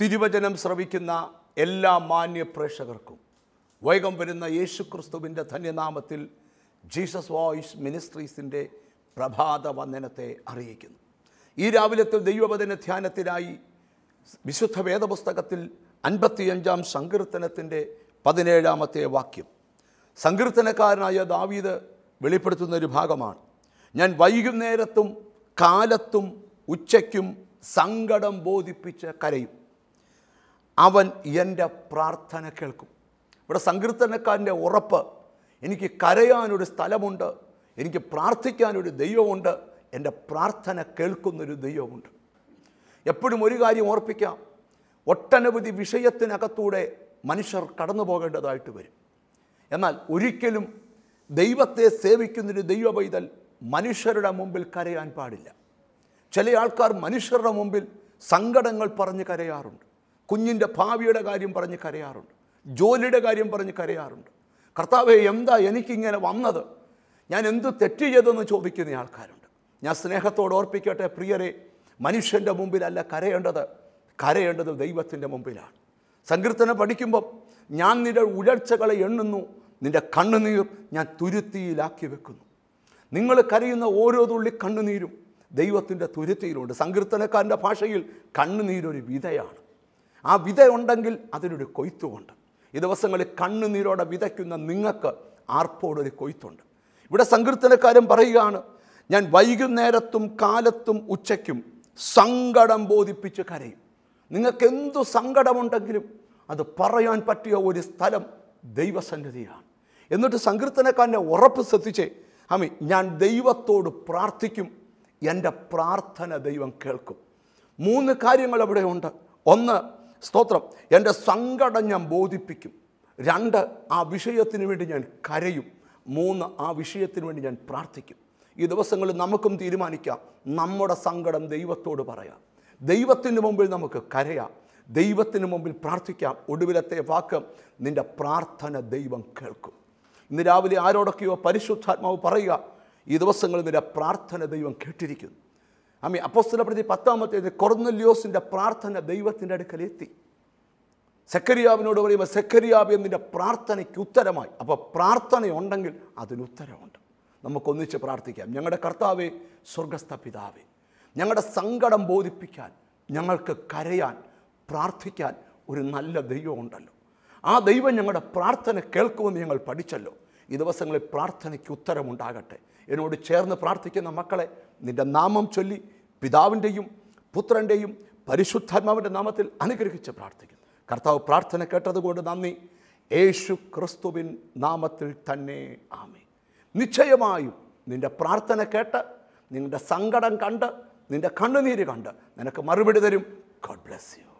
തിരുവചനം ശ്രവിക്കുന്ന എല്ലാ മാന്യ പ്രേക്ഷകർക്കും വൈകം വരുന്ന യേശുക്രിസ്തുവിൻ്റെ ധന്യനാമത്തിൽ ജീസസ് വോയിസ് മിനിസ്ട്രീസിൻ്റെ പ്രഭാത വന്ദനത്തെ അറിയിക്കുന്നു ഈ രാവിലത്തെ ദൈവവചന ധ്യാനത്തിനായി വിശുദ്ധ വേദപുസ്തകത്തിൽ അൻപത്തിയഞ്ചാം സങ്കീർത്തനത്തിൻ്റെ പതിനേഴാമത്തെ വാക്യം സങ്കീർത്തനക്കാരനായ ദാവീദ് വെളിപ്പെടുത്തുന്ന ഒരു ഭാഗമാണ് ഞാൻ വൈകുന്നേരത്തും കാലത്തും ഉച്ചയ്ക്കും സങ്കടം ബോധിപ്പിച്ച് കരയും അവൻ എൻ്റെ പ്രാർത്ഥന കേൾക്കും ഇവിടെ സങ്കീർത്തനക്കാരൻ്റെ ഉറപ്പ് എനിക്ക് കരയാനൊരു സ്ഥലമുണ്ട് എനിക്ക് പ്രാർത്ഥിക്കാനൊരു ദൈവമുണ്ട് എൻ്റെ പ്രാർത്ഥന കേൾക്കുന്നൊരു ദൈവമുണ്ട് എപ്പോഴും ഒരു കാര്യം ഓർപ്പിക്കാം ഒട്ടനവധി വിഷയത്തിനകത്തൂടെ മനുഷ്യർ കടന്നു പോകേണ്ടതായിട്ട് വരും എന്നാൽ ഒരിക്കലും ദൈവത്തെ സേവിക്കുന്നൊരു ദൈവ പൈതൽ മനുഷ്യരുടെ മുമ്പിൽ കരയാൻ പാടില്ല ചില ആൾക്കാർ മനുഷ്യരുടെ മുമ്പിൽ സങ്കടങ്ങൾ പറഞ്ഞ് കരയാറുണ്ട് കുഞ്ഞിൻ്റെ ഭാവിയുടെ കാര്യം പറഞ്ഞ് കരയാറുണ്ട് ജോലിയുടെ കാര്യം പറഞ്ഞ് കരയാറുണ്ട് കർത്താവെ എന്താ എനിക്കിങ്ങനെ വന്നത് ഞാൻ എന്ത് തെറ്റ് ചെയ്തതെന്ന് ചോദിക്കുന്ന ആൾക്കാരുണ്ട് ഞാൻ സ്നേഹത്തോട് ഓർപ്പിക്കട്ടെ പ്രിയരെ മനുഷ്യൻ്റെ മുമ്പിലല്ല കരയേണ്ടത് കരയേണ്ടത് ദൈവത്തിൻ്റെ മുമ്പിലാണ് സങ്കീർത്തനം പഠിക്കുമ്പം ഞാൻ നിന്റെ ഉഴർച്ചകളെ എണ്ണുന്നു നിന്റെ കണ്ണുനീർ ഞാൻ തുരുത്തിയിലാക്കി വെക്കുന്നു നിങ്ങൾ കരയുന്ന ഓരോ തുള്ളി കണ്ണുനീരും ദൈവത്തിൻ്റെ തുരുത്തിയിലുണ്ട് സങ്കീർത്തനക്കാരൻ്റെ ഭാഷയിൽ കണ്ണുനീരൊരു വിധയാണ് ആ ഉണ്ടെങ്കിൽ അതിനൊരു കൊയ്ത്തുമുണ്ട് ഈ ദിവസങ്ങളിൽ കണ്ണുനീരോടെ വിതയ്ക്കുന്ന നിങ്ങൾക്ക് ആർപ്പോടൊരു കൊയ്ത്തുണ്ട് ഇവിടെ സങ്കീർത്തനക്കാരും പറയുകയാണ് ഞാൻ വൈകുന്നേരത്തും കാലത്തും ഉച്ചയ്ക്കും സങ്കടം ബോധിപ്പിച്ച് കരയും നിങ്ങൾക്ക് എന്തു സങ്കടമുണ്ടെങ്കിലും അത് പറയാൻ പറ്റിയ ഒരു സ്ഥലം ദൈവസന്നിധിയാണ് എന്നിട്ട് സങ്കീർത്തനക്കാരൻ്റെ ഉറപ്പ് ശ്രദ്ധിച്ചേ അമ്മി ഞാൻ ദൈവത്തോട് പ്രാർത്ഥിക്കും എൻ്റെ പ്രാർത്ഥന ദൈവം കേൾക്കും മൂന്ന് കാര്യങ്ങൾ അവിടെ ഉണ്ട് ഒന്ന് സ്തോത്രം എൻ്റെ സങ്കടം ഞാൻ ബോധിപ്പിക്കും രണ്ട് ആ വിഷയത്തിന് വേണ്ടി ഞാൻ കരയും മൂന്ന് ആ വിഷയത്തിന് വേണ്ടി ഞാൻ പ്രാർത്ഥിക്കും ഈ ദിവസങ്ങളിൽ നമുക്കും തീരുമാനിക്കാം നമ്മുടെ സങ്കടം ദൈവത്തോട് പറയാം ദൈവത്തിന് മുമ്പിൽ നമുക്ക് കരയാം ദൈവത്തിന് മുമ്പിൽ പ്രാർത്ഥിക്കാം ഒടുവിലത്തെ വാക്ക് നിൻ്റെ പ്രാർത്ഥന ദൈവം കേൾക്കും ഇന്ന് രാവിലെ ആരോടൊക്കെയോ പരിശുദ്ധാത്മാവ് പറയുക ഈ ദിവസങ്ങളിൽ നിൻ്റെ പ്രാർത്ഥന ദൈവം കേട്ടിരിക്കുന്നു ആമി അപ്പോസ്തല പ്രതി പത്താമത്തേത് കൊർന്നല്യോസിൻ്റെ പ്രാർത്ഥന ദൈവത്തിൻ്റെ അടുക്കലെത്തി സെക്കരിയാവിനോട് പറയുമ്പോൾ സെക്കരിയാവ് എന്നിൻ്റെ പ്രാർത്ഥനയ്ക്ക് ഉത്തരമായി അപ്പോൾ പ്രാർത്ഥനയുണ്ടെങ്കിൽ അതിനുത്തരമുണ്ട് നമുക്കൊന്നിച്ച് പ്രാർത്ഥിക്കാം ഞങ്ങളുടെ കർത്താവെ സ്വർഗസ്ഥ പിതാവേ ഞങ്ങളുടെ സങ്കടം ബോധിപ്പിക്കാൻ ഞങ്ങൾക്ക് കരയാൻ പ്രാർത്ഥിക്കാൻ ഒരു നല്ല ദൈവമുണ്ടല്ലോ ആ ദൈവം ഞങ്ങളുടെ പ്രാർത്ഥന കേൾക്കുമെന്ന് ഞങ്ങൾ പഠിച്ചല്ലോ ഈ ദിവസങ്ങളിൽ പ്രാർത്ഥനയ്ക്ക് ഉത്തരമുണ്ടാകട്ടെ എന്നോട് ചേർന്ന് പ്രാർത്ഥിക്കുന്ന മക്കളെ നിൻ്റെ നാമം ചൊല്ലി പിതാവിൻ്റെയും പുത്രൻ്റെയും പരിശുദ്ധാത്മാവിൻ്റെ നാമത്തിൽ അനുഗ്രഹിച്ച് പ്രാർത്ഥിക്കുന്നു കർത്താവ് പ്രാർത്ഥന കേട്ടതുകൊണ്ട് നന്ദി യേശു ക്രിസ്തുവിൻ നാമത്തിൽ തന്നെ ആമേ നിശ്ചയമായും നിൻ്റെ പ്രാർത്ഥന കേട്ട് നിൻ്റെ സങ്കടം കണ്ട് നിൻ്റെ കണ്ണുനീര് കണ്ട് നിനക്ക് മറുപടി തരും ഗോഡ് ബ്ലെസ് യു